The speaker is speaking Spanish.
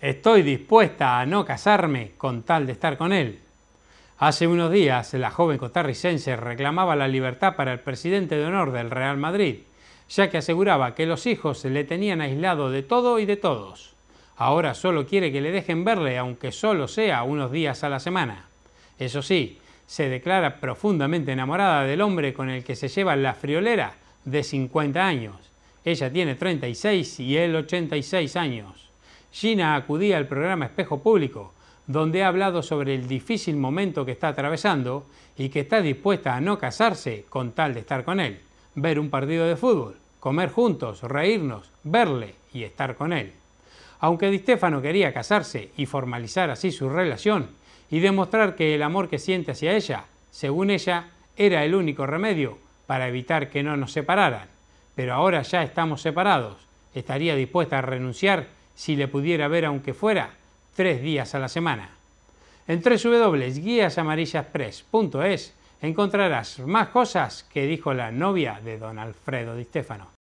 Estoy dispuesta a no casarme con tal de estar con él. Hace unos días la joven costarricense reclamaba la libertad para el presidente de honor del Real Madrid, ya que aseguraba que los hijos le tenían aislado de todo y de todos. Ahora solo quiere que le dejen verle, aunque solo sea unos días a la semana. Eso sí, se declara profundamente enamorada del hombre con el que se lleva la friolera de 50 años. Ella tiene 36 y él 86 años. Gina acudía al programa Espejo Público, donde ha hablado sobre el difícil momento que está atravesando y que está dispuesta a no casarse con tal de estar con él, ver un partido de fútbol, comer juntos, reírnos, verle y estar con él. Aunque Di Stefano quería casarse y formalizar así su relación y demostrar que el amor que siente hacia ella, según ella, era el único remedio para evitar que no nos separaran, pero ahora ya estamos separados, estaría dispuesta a renunciar si le pudiera ver aunque fuera tres días a la semana. En www.guiasamarillaspress.es encontrarás más cosas que dijo la novia de don Alfredo Di Stefano.